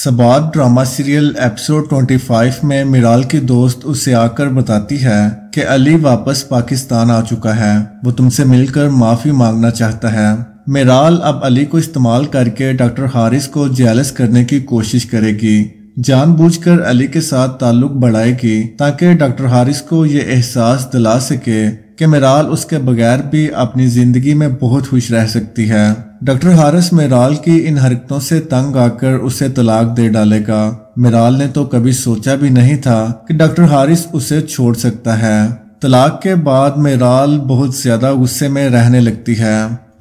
सबात drama serial episode 25 में मिराल की दोस्त उसे आकर बताती है कि अली वापस पाकिस्तान आ चुका है वो तुमसे मिलकर माफ़ी मांगना चाहता है मिराल अब अली को इस्तेमाल करके डॉक्टर हारिस को जेलस करने की कोशिश करेगी जानबूझकर अली के साथ ताल्लुक बढ़ाएगी ताकि डॉक्टर हारिस को ये एहसास दिला सके कि मेराल उसके बगैर भी अपनी ज़िंदगी में बहुत खुश रह सकती है डॉक्टर हारिस मेराल की इन हरकतों से तंग आकर उसे तलाक दे डालेगा मेराल ने तो कभी सोचा भी नहीं था कि डॉक्टर हारिस उसे छोड़ सकता है तलाक के बाद मेराल बहुत ज़्यादा गुस्से में रहने लगती है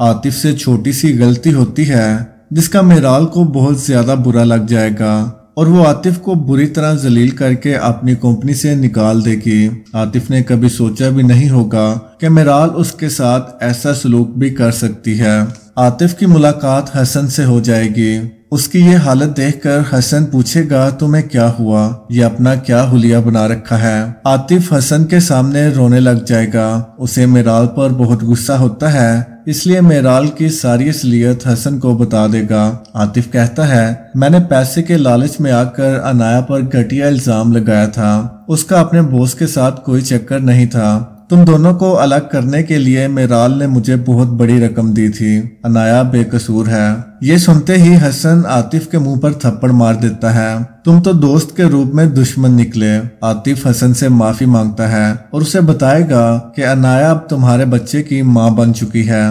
आतिफ से छोटी सी गलती होती है जिसका मेराल को बहुत ज़्यादा बुरा लग जाएगा और वो आतिफ को बुरी तरह जलील करके अपनी कंपनी से निकाल देगी आतिफ ने कभी सोचा भी नहीं होगा कि मेराल उसके साथ ऐसा सलूक भी कर सकती है आतिफ की मुलाकात हसन से हो जाएगी उसकी ये हालत देखकर हसन पूछेगा तुम्हें क्या हुआ ये अपना क्या हुलिया बना रखा है आतिफ हसन के सामने रोने लग जाएगा उसे मेराल पर बहुत गुस्सा होता है इसलिए मेराल की सारी असलियत हसन को बता देगा आतिफ कहता है मैंने पैसे के लालच में आकर अनाया पर घटिया इल्ज़ाम लगाया था उसका अपने बोस के साथ कोई चक्कर नहीं था तुम दोनों को अलग करने के लिए मेराल ने मुझे बहुत बड़ी रकम दी थी अनाया बेकसूर है ये सुनते ही हसन आतिफ के मुंह पर थप्पड़ मार देता है तुम तो दोस्त के रूप में दुश्मन निकले आतिफ हसन से माफी मांगता है और उसे बताएगा कि अनाया अब तुम्हारे बच्चे की माँ बन चुकी है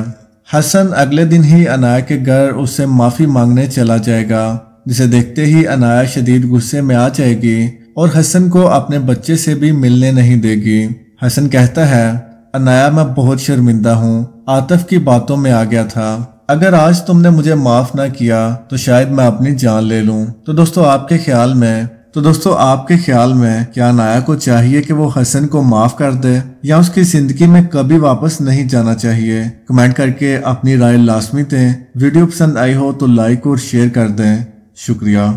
हसन अगले दिन ही अनाया के घर उससे माफी मांगने चला जाएगा जिसे देखते ही अनाया शदीद गुस्से में आ जाएगी और हसन को अपने बच्चे से भी मिलने नहीं देगी हसन कहता है अनाया मैं बहुत शर्मिंदा हूँ आतफ की बातों में आ गया था अगर आज तुमने मुझे माफ़ ना किया तो शायद मैं अपनी जान ले लूँ तो दोस्तों आपके ख्याल में तो दोस्तों आपके ख्याल में क्या नाया को चाहिए कि वो हसन को माफ कर दे या उसकी जिंदगी में कभी वापस नहीं जाना चाहिए कमेंट करके अपनी राय लाजमी दें वीडियो पसंद आई हो तो लाइक और शेयर कर दें शुक्रिया